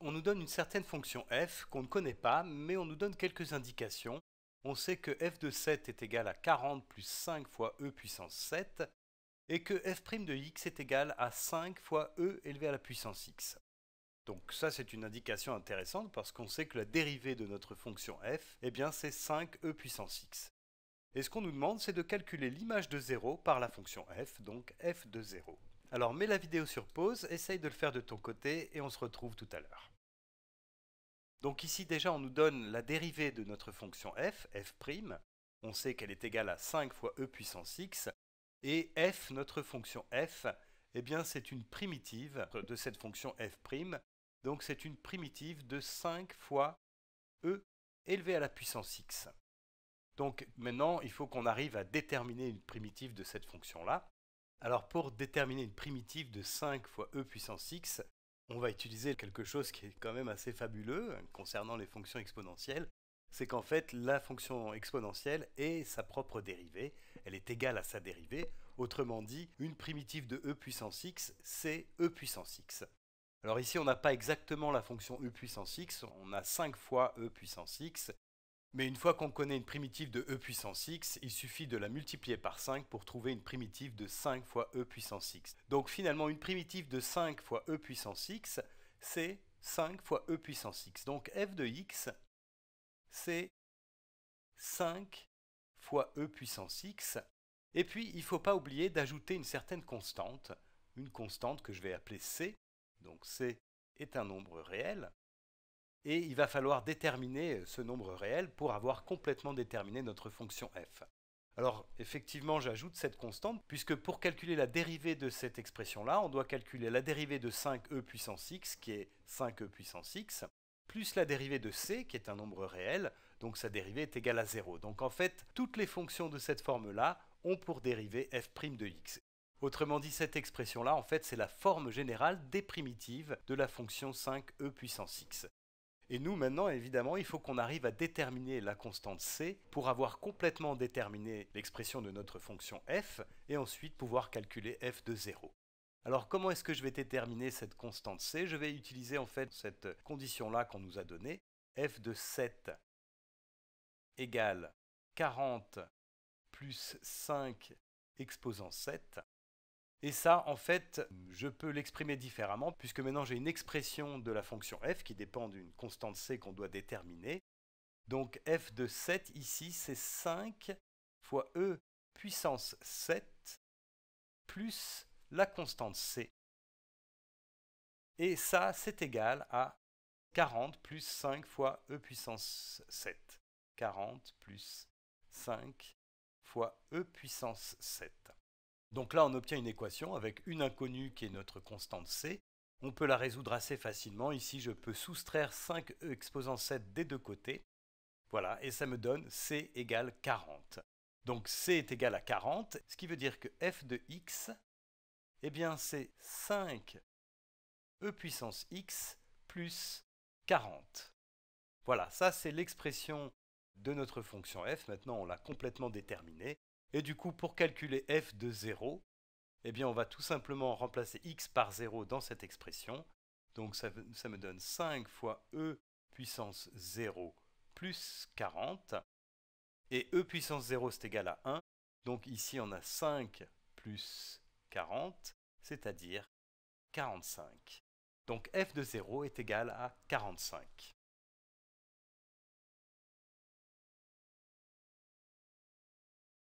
On nous donne une certaine fonction f qu'on ne connaît pas, mais on nous donne quelques indications. On sait que f de 7 est égal à 40 plus 5 fois e puissance 7, et que f' de x est égal à 5 fois e élevé à la puissance x. Donc ça c'est une indication intéressante parce qu'on sait que la dérivée de notre fonction f, eh bien c'est 5e puissance x. Et ce qu'on nous demande c'est de calculer l'image de 0 par la fonction f, donc f de 0. Alors mets la vidéo sur pause, essaye de le faire de ton côté et on se retrouve tout à l'heure. Donc ici déjà on nous donne la dérivée de notre fonction f, f', on sait qu'elle est égale à 5 fois e puissance x, et f, notre fonction f, eh bien c'est une primitive de cette fonction f', donc c'est une primitive de 5 fois e élevé à la puissance x. Donc maintenant il faut qu'on arrive à déterminer une primitive de cette fonction-là, alors pour déterminer une primitive de 5 fois e puissance x, on va utiliser quelque chose qui est quand même assez fabuleux hein, concernant les fonctions exponentielles, c'est qu'en fait la fonction exponentielle est sa propre dérivée, elle est égale à sa dérivée, autrement dit une primitive de e puissance x c'est e puissance x. Alors ici on n'a pas exactement la fonction e puissance x, on a 5 fois e puissance x, mais une fois qu'on connaît une primitive de e puissance x, il suffit de la multiplier par 5 pour trouver une primitive de 5 fois e puissance x. Donc finalement, une primitive de 5 fois e puissance x, c'est 5 fois e puissance x. Donc f de x, c'est 5 fois e puissance x. Et puis, il ne faut pas oublier d'ajouter une certaine constante, une constante que je vais appeler c. Donc c est un nombre réel et il va falloir déterminer euh, ce nombre réel pour avoir complètement déterminé notre fonction f. Alors effectivement, j'ajoute cette constante, puisque pour calculer la dérivée de cette expression-là, on doit calculer la dérivée de 5e puissance x, qui est 5e puissance x, plus la dérivée de c, qui est un nombre réel, donc sa dérivée est égale à 0. Donc en fait, toutes les fonctions de cette forme-là ont pour dérivée f' de x. Autrement dit, cette expression-là, en fait, c'est la forme générale des primitives de la fonction 5e puissance x. Et nous, maintenant, évidemment, il faut qu'on arrive à déterminer la constante c pour avoir complètement déterminé l'expression de notre fonction f et ensuite pouvoir calculer f de 0. Alors comment est-ce que je vais déterminer cette constante c Je vais utiliser en fait cette condition-là qu'on nous a donnée, f de 7 égale 40 plus 5 exposant 7 et ça, en fait, je peux l'exprimer différemment, puisque maintenant j'ai une expression de la fonction f qui dépend d'une constante c qu'on doit déterminer. Donc f de 7 ici, c'est 5 fois e puissance 7 plus la constante c. Et ça, c'est égal à 40 plus 5 fois e puissance 7. 40 plus 5 fois e puissance 7. Donc là, on obtient une équation avec une inconnue qui est notre constante C. On peut la résoudre assez facilement. Ici, je peux soustraire 5 e exposant 7 des deux côtés. Voilà, et ça me donne C égale 40. Donc C est égal à 40, ce qui veut dire que f de x, eh bien c'est 5 e puissance x plus 40. Voilà, ça c'est l'expression de notre fonction f. Maintenant, on l'a complètement déterminée. Et du coup, pour calculer f de 0, eh bien, on va tout simplement remplacer x par 0 dans cette expression. Donc ça, ça me donne 5 fois e puissance 0 plus 40. Et e puissance 0, c'est égal à 1. Donc ici, on a 5 plus 40, c'est-à-dire 45. Donc f de 0 est égal à 45.